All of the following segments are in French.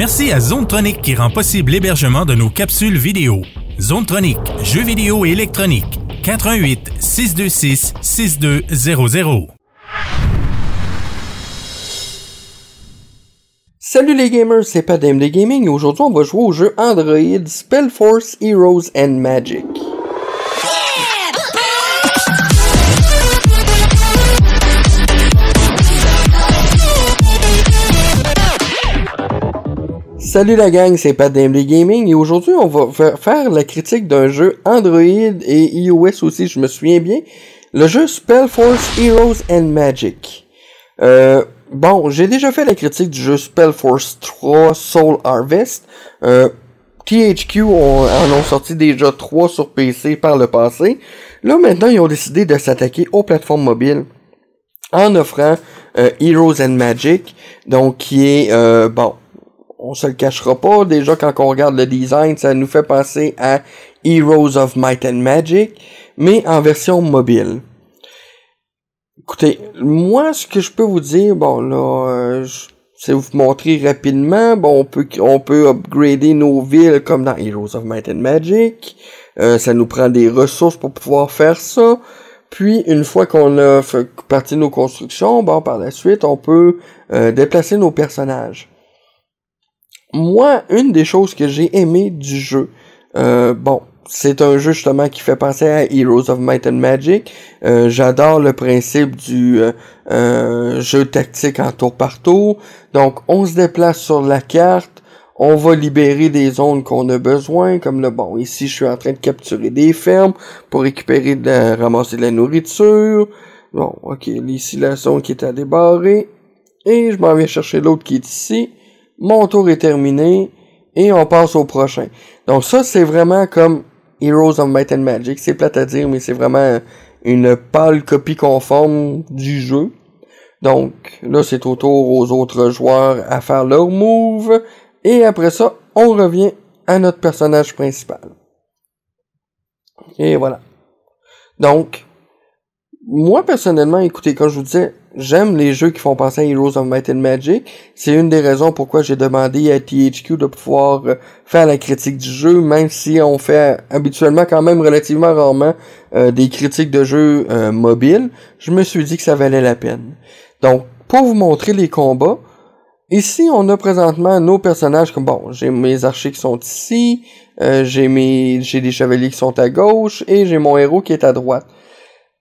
Merci à Zone Tronic qui rend possible l'hébergement de nos capsules vidéo. Zone Tronic, jeux vidéo et électronique. 88 626 6200. Salut les gamers, c'est Padem de Gaming et aujourd'hui on va jouer au jeu Android Spellforce Heroes and Magic. Salut la gang, c'est Pat Damley Gaming et aujourd'hui on va faire la critique d'un jeu Android et iOS aussi, je me souviens bien. Le jeu Spellforce Heroes and Magic. Euh, bon, j'ai déjà fait la critique du jeu Spellforce 3 Soul Harvest. Euh, THQ en ont sorti déjà 3 sur PC par le passé. Là maintenant ils ont décidé de s'attaquer aux plateformes mobiles en offrant euh, Heroes and Magic, donc qui est euh, bon on se le cachera pas, déjà quand on regarde le design, ça nous fait penser à Heroes of Might and Magic, mais en version mobile. Écoutez, moi ce que je peux vous dire, bon là, euh, c'est vous montrer rapidement, bon on peut on peut upgrader nos villes comme dans Heroes of Might and Magic. Euh, ça nous prend des ressources pour pouvoir faire ça. Puis, une fois qu'on a fait partie de nos constructions, bon, par la suite, on peut euh, déplacer nos personnages moi, une des choses que j'ai aimé du jeu, euh, bon, c'est un jeu justement qui fait penser à Heroes of Might and Magic. Euh, j'adore le principe du euh, jeu tactique en tour par tour. Donc, on se déplace sur la carte. On va libérer des zones qu'on a besoin, comme le bon ici, je suis en train de capturer des fermes pour récupérer de ramasser de la nourriture. Bon, ok, ici la zone qui est à débarrer. Et je m'en vais chercher l'autre qui est ici mon tour est terminé et on passe au prochain. Donc ça, c'est vraiment comme Heroes of Might and Magic. C'est plate à dire, mais c'est vraiment une pâle copie conforme du jeu. Donc là, c'est au tour aux autres joueurs à faire leur move. Et après ça, on revient à notre personnage principal. Et voilà. Donc, moi, personnellement, écoutez, quand je vous disais, j'aime les jeux qui font penser à Heroes of Might and Magic. C'est une des raisons pourquoi j'ai demandé à THQ de pouvoir euh, faire la critique du jeu, même si on fait habituellement quand même relativement rarement euh, des critiques de jeux euh, mobiles. Je me suis dit que ça valait la peine. Donc, pour vous montrer les combats, ici, on a présentement nos personnages comme, bon, j'ai mes archers qui sont ici, j'ai mes, j'ai des chevaliers qui sont à gauche, et j'ai mon héros qui est à droite.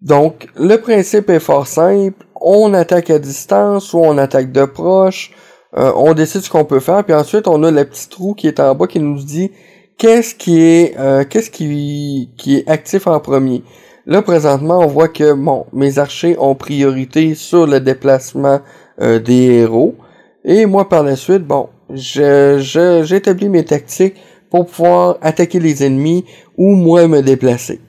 Donc, le principe est fort simple. On attaque à distance ou on attaque de proche. Euh, on décide ce qu'on peut faire. Puis ensuite, on a le petit trou qui est en bas qui nous dit qu'est-ce qui est euh, qu'est-ce qui, qui est actif en premier. Là, présentement, on voit que bon, mes archers ont priorité sur le déplacement euh, des héros. Et moi, par la suite, bon, j'établis je, mes tactiques pour pouvoir attaquer les ennemis ou moi me déplacer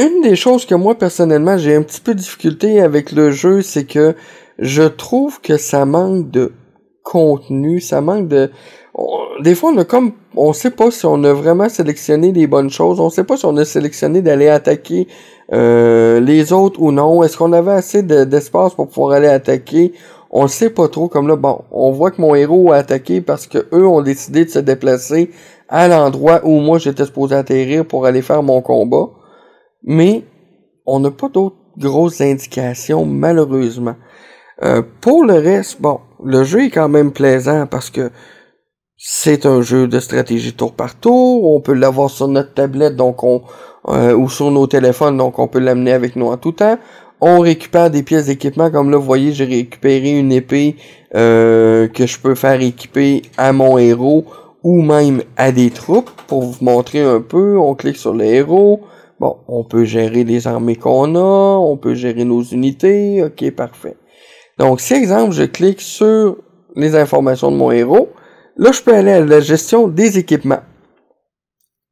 une des choses que moi personnellement j'ai un petit peu de difficulté avec le jeu, c'est que je trouve que ça manque de contenu, ça manque de des fois on a comme on sait pas si on a vraiment sélectionné les bonnes choses, on sait pas si on a sélectionné d'aller attaquer euh, les autres ou non, est-ce qu'on avait assez d'espace pour pouvoir aller attaquer on sait pas trop comme là bon, on voit que mon héros a attaqué parce que eux ont décidé de se déplacer à l'endroit où moi j'étais supposé atterrir pour aller faire mon combat mais on n'a pas d'autres grosses indications, malheureusement. Euh, pour le reste, bon, le jeu est quand même plaisant parce que c'est un jeu de stratégie tour par tour. On peut l'avoir sur notre tablette donc on, euh, ou sur nos téléphones, donc on peut l'amener avec nous en tout temps. On récupère des pièces d'équipement, comme là, vous voyez, j'ai récupéré une épée euh, que je peux faire équiper à mon héros ou même à des troupes pour vous montrer un peu. On clique sur le héros. Bon, on peut gérer les armées qu'on a, on peut gérer nos unités, ok, parfait. Donc, si exemple, je clique sur les informations de mon héros, là, je peux aller à la gestion des équipements.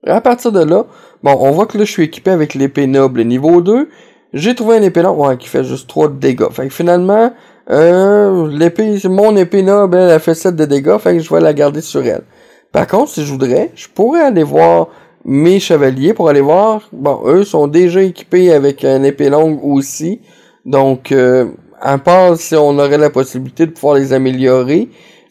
À partir de là, bon, on voit que là, je suis équipé avec l'épée noble niveau 2. J'ai trouvé une épée noble qui fait juste 3 de dégâts. Fait que finalement, euh, l'épée, mon épée noble, elle a fait 7 de dégâts, fait que je vais la garder sur elle. Par contre, si je voudrais, je pourrais aller voir mes chevaliers pour aller voir. Bon, eux sont déjà équipés avec un épée longue aussi. Donc, euh, à part si on aurait la possibilité de pouvoir les améliorer,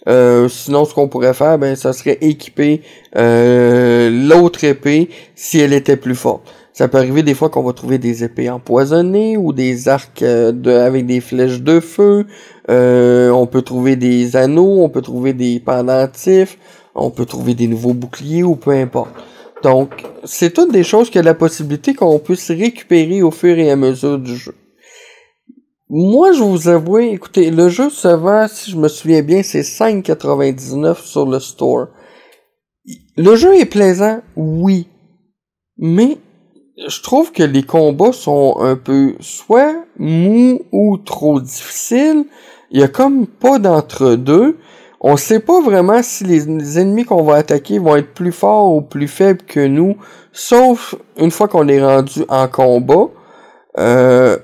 euh, sinon, ce qu'on pourrait faire, ben, ça serait équiper euh, l'autre épée si elle était plus forte. Ça peut arriver des fois qu'on va trouver des épées empoisonnées ou des arcs euh, de, avec des flèches de feu. on peut trouver des anneaux, on peut trouver des pendentifs, on peut trouver des nouveaux boucliers ou peu importe. Donc, c'est toutes des choses a la possibilité qu'on puisse récupérer au fur et à mesure du jeu. Moi, je vous avoue, écoutez, le jeu se vend, si je me souviens bien, c'est 5,99 sur le store. Le jeu est plaisant, oui. Mais je trouve que les combats sont un peu soit mous ou trop difficiles. Il y a comme pas d'entre-deux on ne sait pas vraiment si les ennemis qu'on va attaquer vont être plus forts ou plus faibles que nous, sauf une fois qu'on est rendu en combat. Euh,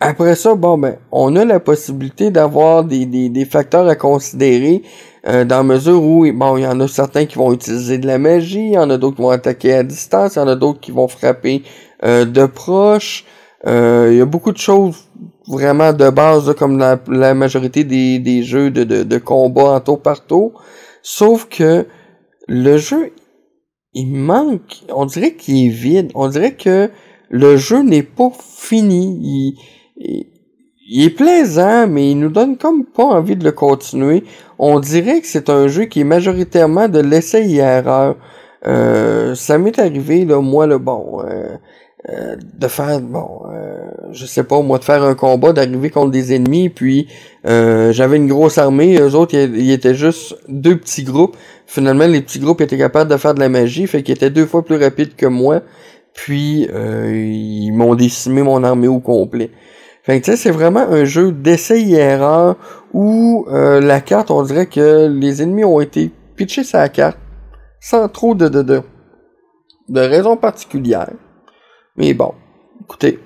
après ça, bon ben, on a la possibilité d'avoir des, facteurs à considérer euh, dans mesure où bon, il y en a certains qui vont utiliser de la magie, il y en a d'autres qui vont attaquer à distance, il y en a d'autres qui vont frapper euh, de proche. Euh, il y a beaucoup de choses vraiment de base, comme la, majorité des, des jeux de, de, de, combat en tour par tour. Sauf que le jeu, il manque. On dirait qu'il est vide. On dirait que le jeu n'est pas fini. Il, est plaisant, mais il nous donne comme pas envie de le continuer. On dirait que c'est un jeu qui est majoritairement de l'essai et erreur. Euh, ça m'est arrivé, là, moi, le bon, euh, de faire, bon, je sais pas, moi, de faire un combat, d'arriver contre des ennemis, puis euh, j'avais une grosse armée, eux autres, ils étaient juste deux petits groupes. Finalement, les petits groupes étaient capables de faire de la magie, fait qu'ils étaient deux fois plus rapides que moi, puis euh, ils m'ont décimé mon armée au complet. Fait que tu sais, c'est vraiment un jeu d'essai et erreur où euh, la carte, on dirait que les ennemis ont été pitchés sur la carte sans trop de, de, de, de raisons particulières. Mais bon, écoutez,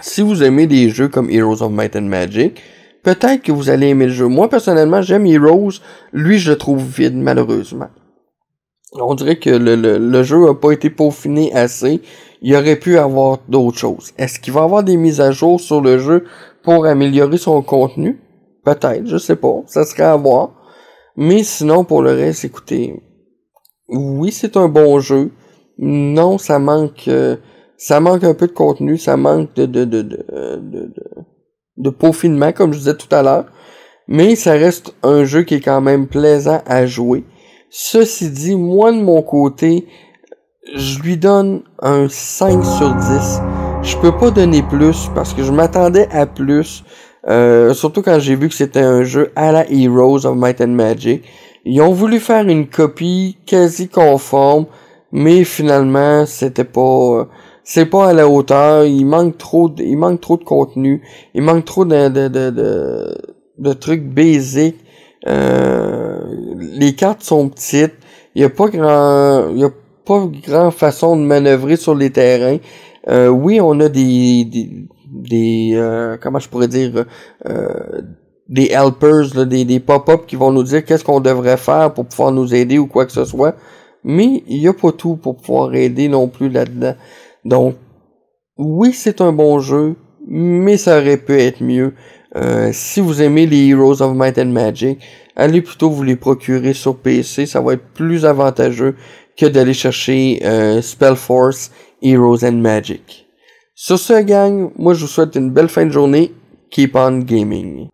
si vous aimez des jeux comme Heroes of Might and Magic, peut-être que vous allez aimer le jeu. Moi, personnellement, j'aime Heroes. Lui, je le trouve vide, malheureusement. On dirait que le, jeu n'a pas été peaufiné assez. Il aurait pu avoir d'autres choses. Est-ce qu'il va avoir des mises à jour sur le jeu pour améliorer son contenu? Peut-être, je sais pas. Ça serait à voir. Mais sinon, pour le reste, écoutez. Oui, c'est un bon jeu. Non, ça manque. Euh, ça manque un peu de contenu, ça manque de, de, euh, de, de, de peaufinement, comme je disais tout à l'heure. Mais ça reste un jeu qui est quand même plaisant à jouer. Ceci dit, moi de mon côté, je lui donne un 5 sur 10. Je peux pas donner plus parce que je m'attendais à plus. Euh, surtout quand j'ai vu que c'était un jeu à la Heroes of Might and Magic. Ils ont voulu faire une copie quasi conforme, mais finalement, c'était pas. Euh, c'est pas à la hauteur, il manque trop de, il manque trop de contenu, il manque trop de, de, de, de, trucs basiques. Euh, les cartes sont petites, il n'y a pas grand y a pas grand façon de manœuvrer sur les terrains. Euh, oui, on a des des, des euh, comment je pourrais dire des helpers, là, des, des pop ups qui vont nous dire qu'est-ce qu'on devrait faire pour pouvoir nous aider ou quoi que ce soit. Mais il n'y a pas tout pour pouvoir aider non plus là-dedans. Donc, oui, c'est un bon jeu, mais ça aurait pu être mieux. Euh, si vous aimez les Heroes of Might and Magic, allez plutôt vous les procurer sur PC, ça va être plus avantageux que d'aller chercher euh, Spellforce Heroes and Magic. Sur ce, gang, moi je vous souhaite une belle fin de journée. Keep on gaming.